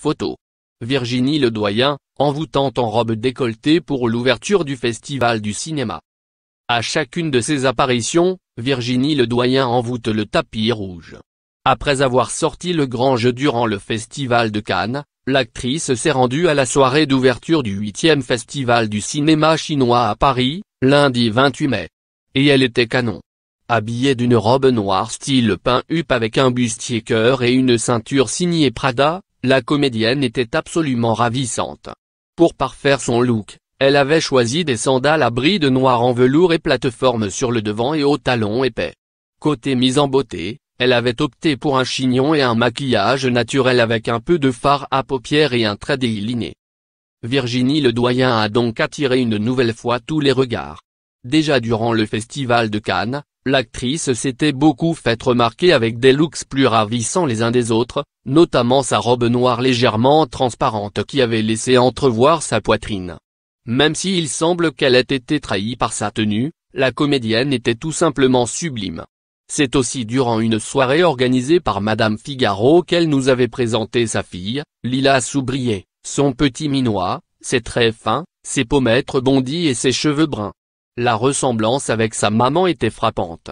Photo. Virginie Ledoyen, envoûtante en robe décolletée pour l'ouverture du Festival du cinéma. À chacune de ses apparitions, Virginie Ledoyen envoûte le tapis rouge. Après avoir sorti le grand jeu durant le Festival de Cannes, l'actrice s'est rendue à la soirée d'ouverture du 8e Festival du cinéma chinois à Paris, lundi 28 mai. Et elle était canon. Habillée d'une robe noire style pain up avec un bustier cœur et une ceinture signée Prada, la comédienne était absolument ravissante. Pour parfaire son look, elle avait choisi des sandales à bride noir en velours et plateforme sur le devant et au talons épais. Côté mise en beauté, elle avait opté pour un chignon et un maquillage naturel avec un peu de fard à paupières et un trait déliné. Virginie Le Doyen a donc attiré une nouvelle fois tous les regards. Déjà durant le festival de Cannes, L'actrice s'était beaucoup faite remarquer avec des looks plus ravissants les uns des autres, notamment sa robe noire légèrement transparente qui avait laissé entrevoir sa poitrine. Même s'il semble qu'elle ait été trahie par sa tenue, la comédienne était tout simplement sublime. C'est aussi durant une soirée organisée par Madame Figaro qu'elle nous avait présenté sa fille, Lila Soubrier, son petit minois, ses traits fins, ses pommettes bondies et ses cheveux bruns. La ressemblance avec sa maman était frappante.